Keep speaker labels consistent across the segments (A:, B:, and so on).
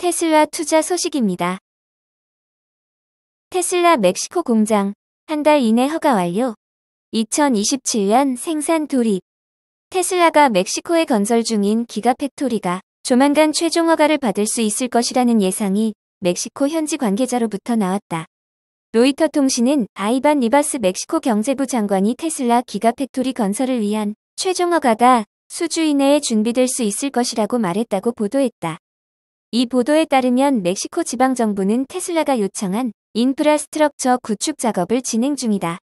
A: 테슬라 투자 소식입니다.
B: 테슬라 멕시코 공장 한 달 이내 허가 완료. 2027년 생산 돌입. 테슬라가 멕시코에 건설 중인 기가팩토리가 조만간 최종 허가를 받을 수 있을 것이라는 예상이 멕시코 현지 관계자로부터 나왔다. 로이터 통신은 아이반 리바스 멕시코 경제부 장관이 테슬라 기가팩토리 건설을 위한 최종 허가가 수주 이내에 준비될 수 있을 것이라고 말했다고 보도했다. 이 보도에 따르면 멕시코 지방정부는 테슬라가 요청한 인프라스트럭처 구축 작업을 진행 중이다.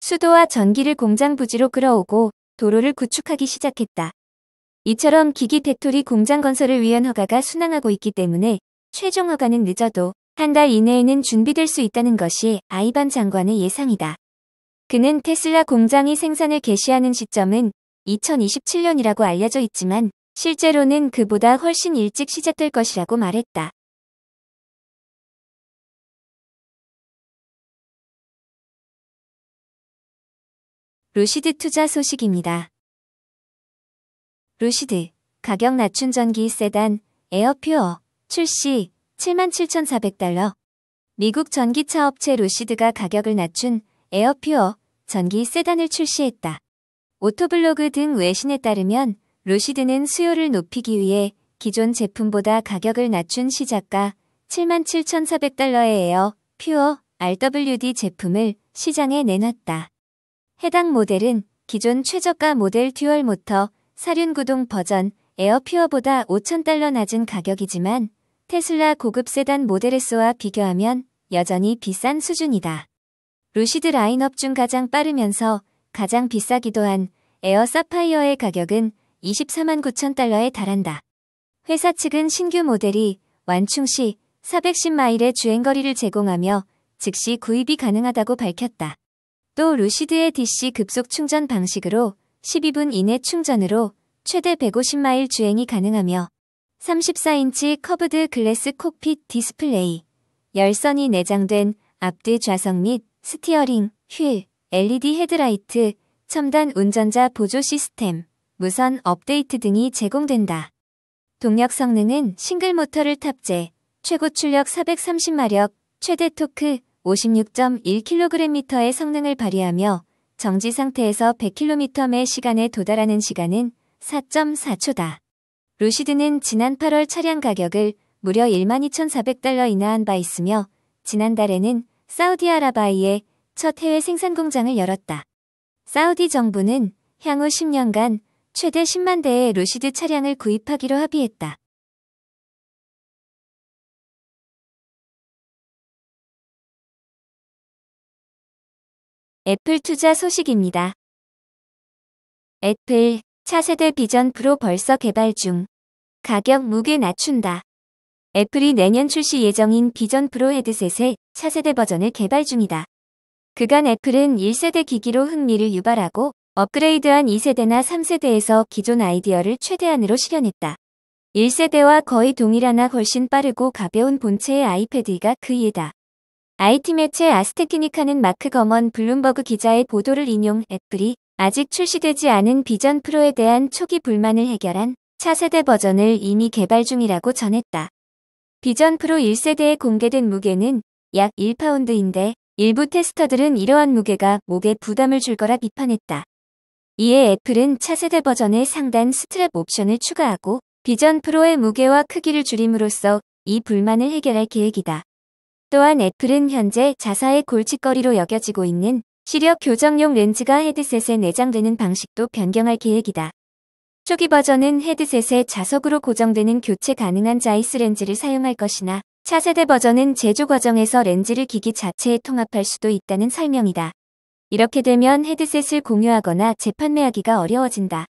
B: 수도와 전기를 공장 부지로 끌어오고 도로를 구축하기 시작했다. 이처럼 기기 팩토리 공장 건설을 위한 허가가 순항하고 있기 때문에 최종 허가는 늦어도 한 달 이내에는 준비될 수 있다는 것이 아이반 장관의 예상이다. 그는 테슬라 공장이 생산을 개시하는 시점은 2027년이라고 알려져 있지만 실제로는 그보다 훨씬 일찍 시작될 것이라고 말했다. 루시드 투자 소식입니다. 루시드, 가격 낮춘 전기 세단, 에어퓨어, 출시 77,400달러. 미국 전기차 업체 루시드가 가격을 낮춘 에어퓨어 전기 세단을 출시했다. 오토블로그 등 외신에 따르면 루시드는 수요를 높이기 위해 기존 제품보다 가격을 낮춘 시작가 77,400달러에 에어 퓨어 RWD 제품을 시장에 내놨다. 해당 모델은 기존 최저가 모델 듀얼 모터 사륜 구동 버전 에어퓨어보다 5,000달러 낮은 가격이지만 테슬라 고급 세단 모델 S와 비교하면 여전히 비싼 수준이다. 루시드 라인업 중 가장 빠르면서 가장 비싸기도 한 에어 사파이어의 가격은 24만 9천 달러에 달한다. 회사 측은 신규 모델이 완충 시 410마일의 주행거리를 제공하며 즉시 구입이 가능하다고 밝혔다. 또 루시드의 DC 급속 충전 방식으로 12분 이내 충전으로 최대 150마일 주행이 가능하며 34인치 커브드 글래스 콕핏 디스플레이, 열선이 내장된 앞뒤 좌석 및 스티어링, 휠, LED 헤드라이트, 첨단 운전자 보조 시스템, 무선 업데이트 등이 제공된다. 동력 성능은 싱글 모터를 탑재, 최고 출력 430마력, 최대 토크 56.1kgm의 성능을 발휘하며 정지 상태에서 100km 매 시간에 도달하는 시간은 4.4초다. 루시드는 지난 8월 차량 가격을 무려 12,400달러 인하한 바 있으며 지난달에는 사우디아라바이에 첫 해외 생산 공장을 열었다. 사우디 정부는 향후 10년간 최대 10만 대의 루시드 차량을 구입하기로 합의했다.
A: 애플 투자 소식입니다.
B: 애플 차세대 비전 프로 벌써 개발 중. 가격 무게 낮춘다. 애플이 내년 출시 예정인 비전 프로 헤드셋의 차세대 버전을 개발 중이다. 그간 애플은 1세대 기기로 흥미를 유발하고 업그레이드한 2세대나 3세대에서 기존 아이디어를 최대한으로 실현했다. 1세대와 거의 동일하나 훨씬 빠르고 가벼운 본체의 아이패드가 그이다 IT 매체 아스테키니카는 마크 검먼 블룸버그 기자의 보도를 인용 애플이 아직 출시되지 않은 비전 프로에 대한 초기 불만을 해결한 차세대 버전을 이미 개발 중이라고 전했다. 비전 프로 1세대에 공개된 무게는 약 1파운드인데 일부 테스터들은 이러한 무게가 목에 부담을 줄 거라 비판했다. 이에 애플은 차세대 버전의 상단 스트랩 옵션을 추가하고 비전 프로의 무게와 크기를 줄임으로써 이 불만을 해결할 계획이다. 또한 애플은 현재 자사의 골칫거리로 여겨지고 있는 시력 교정용 렌즈가 헤드셋에 내장되는 방식도 변경할 계획이다. 초기 버전은 헤드셋에 자석으로 고정되는 교체 가능한 자이스 렌즈를 사용할 것이나 차세대 버전은 제조 과정에서 렌즈를 기기 자체에 통합할 수도 있다는 설명이다. 이렇게 되면 헤드셋을 공유하거나 재판매하기가 어려워진다.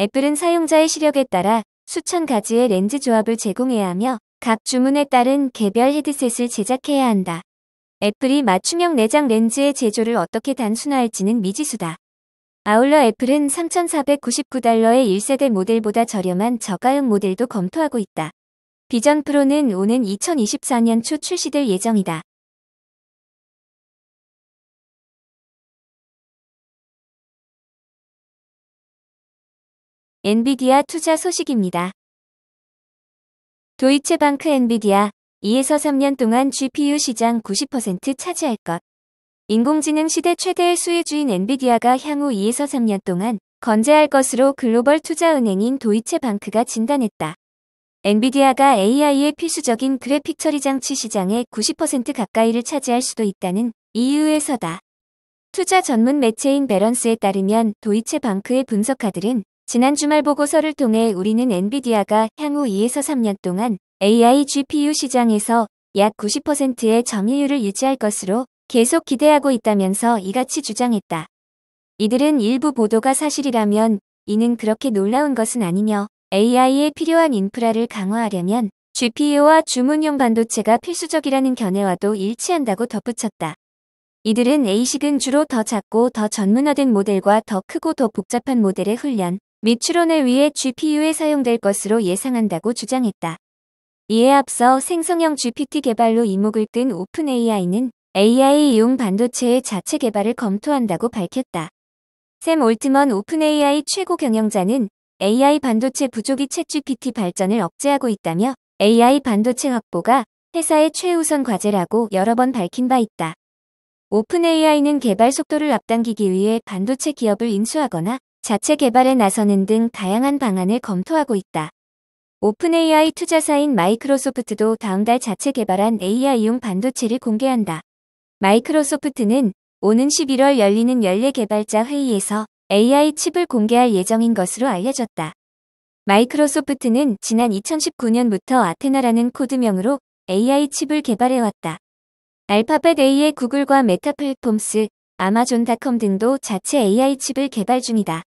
B: 애플은 사용자의 시력에 따라 수천 가지의 렌즈 조합을 제공해야 하며 각 주문에 따른 개별 헤드셋을 제작해야 한다. 애플이 맞춤형 내장 렌즈의 제조를 어떻게 단순화할지는 미지수다. 아울러 애플은 3,499달러의 1세대 모델보다 저렴한 저가형 모델도 검토하고 있다. 비전 프로는 오는 2024년 초 출시될 예정이다.
A: 엔비디아 투자 소식입니다.
B: 도이체방크 엔비디아 2에서 3년 동안 GPU 시장 90% 차지할 것. 인공지능 시대 최대의 수혜주인 엔비디아가 향후 2에서 3년 동안 건재할 것으로 글로벌 투자은행인 도이체방크가 진단했다. 엔비디아가 AI의 필수적인 그래픽 처리 장치 시장의 90% 가까이를 차지할 수도 있다는 이유에서다 투자 전문 매체인 베런스에 따르면 도이체방크의 분석가들은 지난 주말 보고서를 통해 우리는 엔비디아가 향후 2에서 3년 동안 AI GPU 시장에서 약 90%의 점유율을 유지할 것으로 계속 기대하고 있다면서 이같이 주장했다. 이들은 일부 보도가 사실이라면 이는 그렇게 놀라운 것은 아니며 AI에 필요한 인프라를 강화하려면 GPU와 주문용 반도체가 필수적이라는 견해와도 일치한다고 덧붙였다. 이들은 A식은 주로 더 작고 더 전문화된 모델과 더 크고 더 복잡한 모델의 훈련, 미 추론을 위해 GPU에 사용될 것으로 예상한다고 주장했다. 이에 앞서 생성형 GPT 개발로 이목을 끈 오픈AI는 AI 이용 반도체의 자체 개발을 검토한다고 밝혔다. 샘 올트먼 오픈AI 최고 경영자는 AI 반도체 부족이 챗GPT 발전을 억제하고 있다며 AI 반도체 확보가 회사의 최우선 과제라고 여러 번 밝힌 바 있다. 오픈AI는 개발 속도를 앞당기기 위해 반도체 기업을 인수하거나 자체 개발에 나서는 등 다양한 방안을 검토하고 있다. 오픈AI 투자사인 마이크로소프트도 다음 달 자체 개발한 AI용 반도체를 공개한다. 마이크로소프트는 오는 11월 열리는 연례 개발자 회의에서 AI 칩을 공개할 예정인 것으로 알려졌다. 마이크로소프트는 지난 2019년부터 아테나라는 코드명으로 AI 칩을 개발해왔다. 알파벳 A의 구글과 메타 플랫폼스, 아마존닷컴 등도 자체 AI 칩을 개발
A: 중이다.